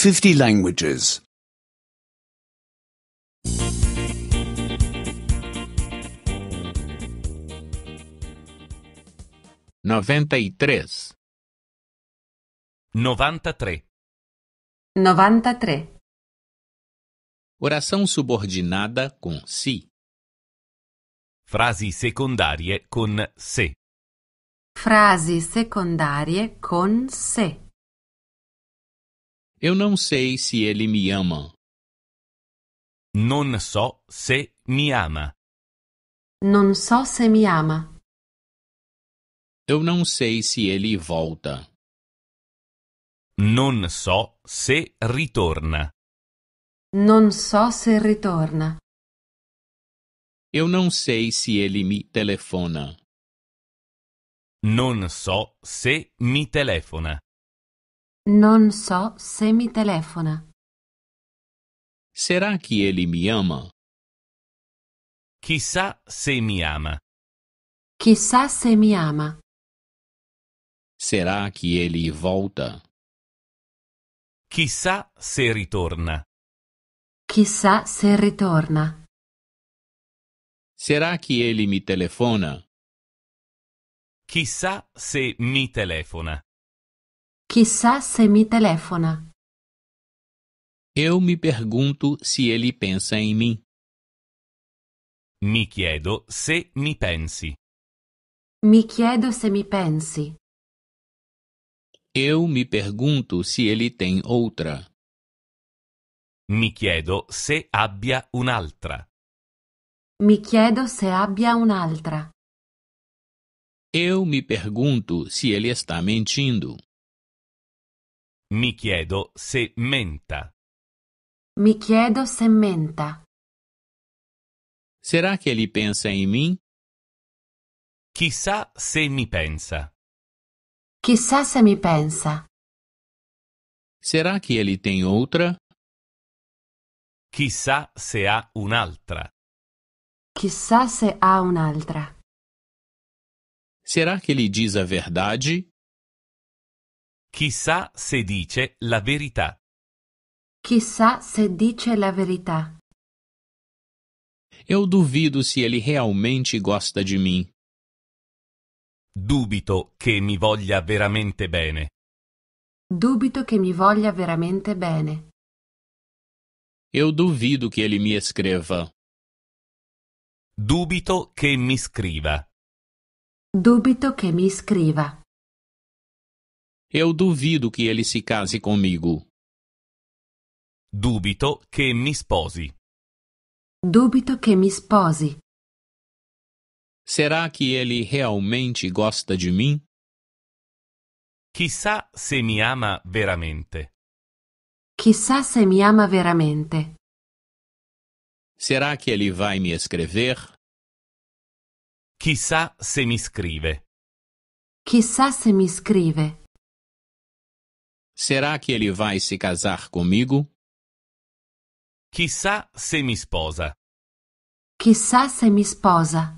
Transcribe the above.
50 languages. 93. 93. 93. Oração subordinada com si. Frasi secondarie con se. Frasi secondarie con se. Eu não sei se ele me ama. Non so se mi ama. Non so se mi ama. Eu não sei se ele volta. Non so se ritorna. Non so se ritorna. Eu não sei se ele me telefona. Non so se mi telefona. Non so se mi telefona. Será que ele me ama? Chissà se mi ama. Chissà se mi ama. Será que ele volta? Chissà se ritorna. Chissà se ritorna. Será que ele mi telefona? Chissà se mi telefona. Chissà se mi telefona. Eu me pergunto se ele pensa em mim. Mi chiedo se mi pensi. Mi chiedo se mi pensi. Eu me pergunto se ele tem outra. Mi chiedo se abbia un'altra. Mi chiedo se abbia un'altra. Eu me pergunto se ele está mentindo. Mi chiedo se menta. Mi chiedo se menta. Será che ele pensa em mim? Chissà se mi pensa. Chissà se mi pensa. Será che ele tem outra? Chissà se ha un'altra. Chissà se ha un'altra. Será che ele diz a verdade? Chissà se dice la verità. Chissà se dice la verità. Eu duvido se ele realmente gosta de mim. Dubito che mi voglia veramente bene. Dubito che mi voglia veramente bene. Eu duvido che ele mi escreva. Dubito che mi scriva. Dubito che mi scriva. Eu duvido que ele se case comigo. Dubito che mi sposi. Dubito che mi sposi. Será que ele realmente gosta de mim? Chissà se mi ama veramente. Chissà se mi ama veramente. Será que ele vai me escrever? Chissà se mi scrive. Chissà se mi scrive. Será que ele vai se casar comigo? Chissà se mi sposa. Chissà se mi sposa.